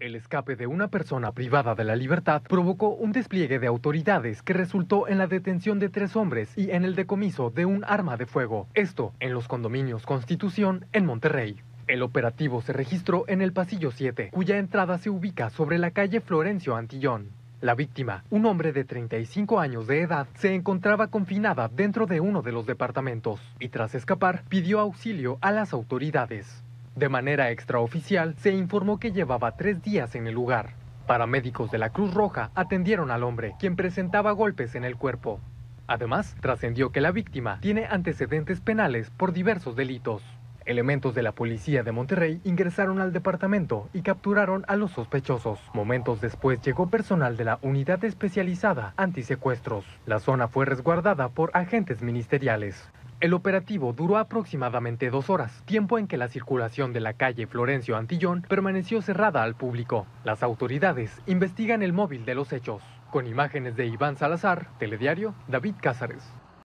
El escape de una persona privada de la libertad provocó un despliegue de autoridades que resultó en la detención de tres hombres y en el decomiso de un arma de fuego. Esto en los condominios Constitución en Monterrey. El operativo se registró en el pasillo 7, cuya entrada se ubica sobre la calle Florencio Antillón. La víctima, un hombre de 35 años de edad, se encontraba confinada dentro de uno de los departamentos y tras escapar pidió auxilio a las autoridades. De manera extraoficial, se informó que llevaba tres días en el lugar. Paramédicos de la Cruz Roja atendieron al hombre, quien presentaba golpes en el cuerpo. Además, trascendió que la víctima tiene antecedentes penales por diversos delitos. Elementos de la policía de Monterrey ingresaron al departamento y capturaron a los sospechosos. Momentos después llegó personal de la unidad especializada antisecuestros. La zona fue resguardada por agentes ministeriales. El operativo duró aproximadamente dos horas, tiempo en que la circulación de la calle Florencio Antillón permaneció cerrada al público. Las autoridades investigan el móvil de los hechos. Con imágenes de Iván Salazar, Telediario, David Cázares.